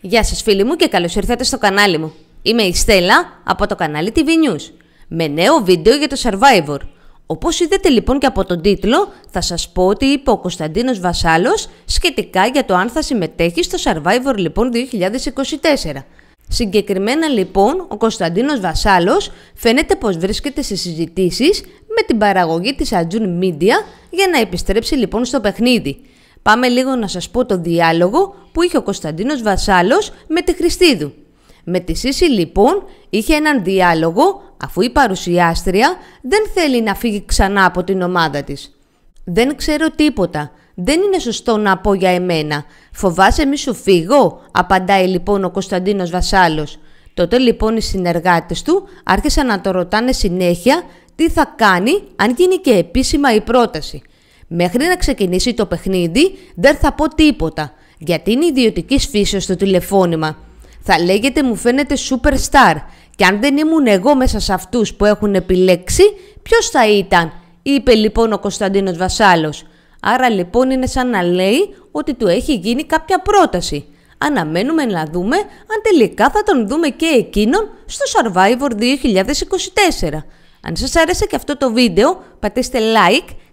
Γεια σας φίλοι μου και καλώς ήρθατε στο κανάλι μου. Είμαι η Στέλλα από το κανάλι TV News με νέο βίντεο για το Survivor. Όπως είδατε λοιπόν και από τον τίτλο θα σας πω ότι είπε ο Κωνσταντίνος Βασάλος σχετικά για το αν θα συμμετέχει στο Survivor λοιπόν 2024. Συγκεκριμένα λοιπόν ο Κωνσταντίνος Βασάλος φαίνεται πως βρίσκεται σε συζητήσεις με την παραγωγή της Ajun Media για να επιστρέψει λοιπόν στο παιχνίδι. Πάμε λίγο να σας πω το διάλογο που είχε ο Κωνσταντίνος Βασάλος με τη Χριστίδου. Με τη Σύση λοιπόν είχε έναν διάλογο αφού η παρουσιάστρια δεν θέλει να φύγει ξανά από την ομάδα της. «Δεν ξέρω τίποτα. Δεν είναι σωστό να πω για εμένα. Φοβάσαι μη σου φύγω», απαντάει λοιπόν ο Κωνσταντίνος Βασάλος. Τότε λοιπόν οι συνεργάτες του άρχισαν να το ρωτάνε συνέχεια τι θα κάνει αν γίνει και επίσημα η πρόταση – Μέχρι να ξεκινήσει το παιχνίδι δεν θα πω τίποτα, γιατί είναι ιδιωτικής φύσεως το τηλεφώνημα. Θα λέγεται μου φαίνεται superstar και αν δεν ήμουν εγώ μέσα σε αυτούς που έχουν επιλέξει, ποιος θα ήταν, είπε λοιπόν ο Κωνσταντίνος Βασάλος. Άρα λοιπόν είναι σαν να λέει ότι του έχει γίνει κάποια πρόταση. Αναμένουμε να δούμε αν τελικά θα τον δούμε και εκείνον στο Survivor 2024. Αν σας άρεσε και αυτό το βίντεο, πατήστε like